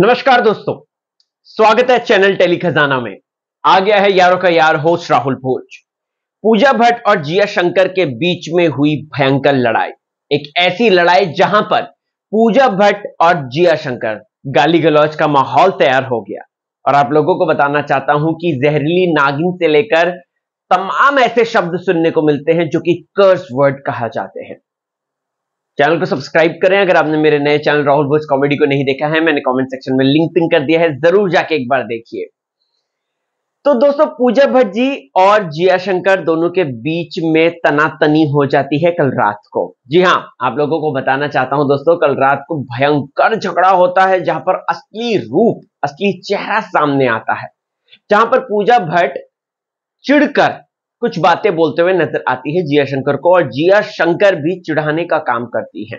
नमस्कार दोस्तों स्वागत है चैनल टेली खजाना में आ गया है यारों का यार होस्ट राहुल भोज पूजा भट्ट और जिया शंकर के बीच में हुई भयंकर लड़ाई एक ऐसी लड़ाई जहां पर पूजा भट्ट और जिया शंकर गाली गलौज का माहौल तैयार हो गया और आप लोगों को बताना चाहता हूं कि जहरीली नागिन से लेकर तमाम ऐसे शब्द सुनने को मिलते हैं जो कि कर्स वर्ड कहा जाते हैं चैनल को सब्सक्राइब करें अगर आपने मेरे नए चैनल राहुल बोस कॉमेडी को नहीं देखा है मैंने कमेंट सेक्शन में लिंक पिन कर दिया है जरूर जाके एक बार देखिए तो दोस्तों पूजा भट्ट जी और जिया शंकर दोनों के बीच में तनातनी हो जाती है कल रात को जी हाँ आप लोगों को बताना चाहता हूं दोस्तों कल रात को भयंकर झगड़ा होता है जहां पर असली रूप असली चेहरा सामने आता है जहां पर पूजा भट्ट चिड़कर कुछ बातें बोलते हुए नजर आती है जिया शंकर को और जिया शंकर भी चिढ़ाने का काम करती हैं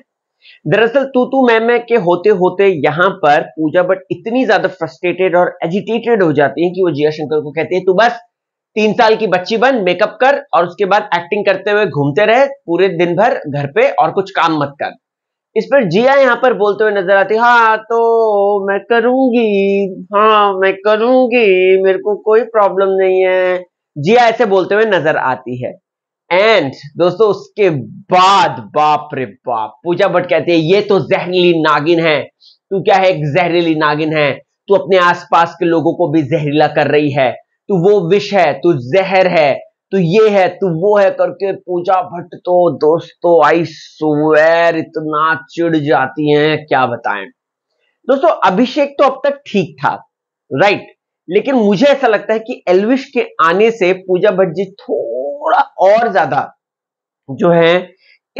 दरअसल तू तू मैं मैं के होते होते यहां पर पूजा बट इतनी ज्यादा फ्रस्ट्रेटेड और एजिटेटेड हो जाती है कि वो जिया शंकर को कहती है तू बस तीन साल की बच्ची बन मेकअप कर और उसके बाद एक्टिंग करते हुए घूमते रहे पूरे दिन भर घर पे और कुछ काम मत कर इस पर जिया यहाँ पर बोलते हुए नजर आती हाँ तो मैं करूंगी हाँ मैं करूंगी मेरे को कोई प्रॉब्लम नहीं है जिया ऐसे बोलते हुए नजर आती है एंड दोस्तों उसके बाद बाप रे बाप पूजा भट्ट कहती है ये तो जहरीली नागिन है तू क्या है एक जहरीली नागिन है तू अपने आसपास के लोगों को भी जहरीला कर रही है तू वो विष है तू जहर है तू ये है तू वो है करके पूजा भट्ट तो दोस्तों आई सुवेर इतना चिड़ जाती हैं क्या बताएं दोस्तों अभिषेक तो अब तक ठीक था राइट लेकिन मुझे ऐसा लगता है कि एलविश के आने से पूजा भट्ट जी थोड़ा और ज्यादा जो है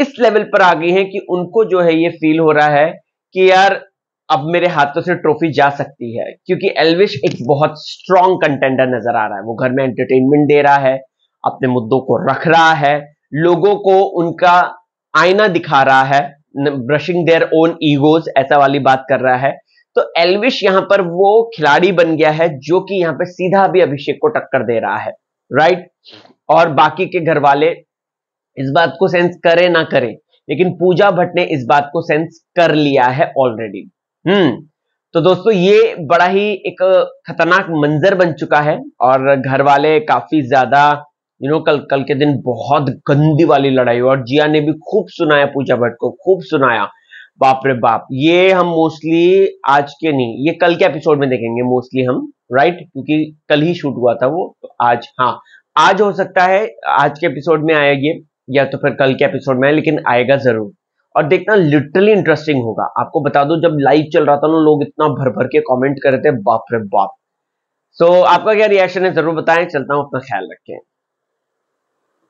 इस लेवल पर आ गई है कि उनको जो है ये फील हो रहा है कि यार अब मेरे हाथों से ट्रॉफी जा सकती है क्योंकि एलविश एक बहुत स्ट्रांग कंटेंडर नजर आ रहा है वो घर में एंटरटेनमेंट दे रहा है अपने मुद्दों को रख रहा है लोगों को उनका आईना दिखा रहा है ब्रशिंग देयर ओन ईगोज ऐसा वाली बात कर रहा है तो एलविश यहां पर वो खिलाड़ी बन गया है जो कि यहां पर सीधा भी अभिषेक को टक्कर दे रहा है राइट और बाकी के घर वाले इस बात को सेंस करें ना करें लेकिन पूजा भट्ट ने इस बात को सेंस कर लिया है ऑलरेडी हम्म तो दोस्तों ये बड़ा ही एक खतरनाक मंजर बन चुका है और घर वाले काफी ज्यादा यू नो कल कल के दिन बहुत गंदी वाली लड़ाई हुई और जिया ने भी खूब सुनाया पूजा भट्ट को खूब सुनाया बाप रे बाप ये हम मोस्टली आज के नहीं ये कल के एपिसोड में देखेंगे मोस्टली हम राइट क्योंकि कल ही शूट हुआ था वो तो आज हाँ आज हो सकता है आज के एपिसोड में आया ये या तो फिर कल के एपिसोड में आए लेकिन आएगा जरूर और देखना लिटरली इंटरेस्टिंग होगा आपको बता दो जब लाइव चल रहा था ना लोग इतना भर भर के कमेंट कर रहे थे बाप रे बाप सो so, आपका क्या रिएक्शन है जरूर बताएं चलता हूं अपना ख्याल रखें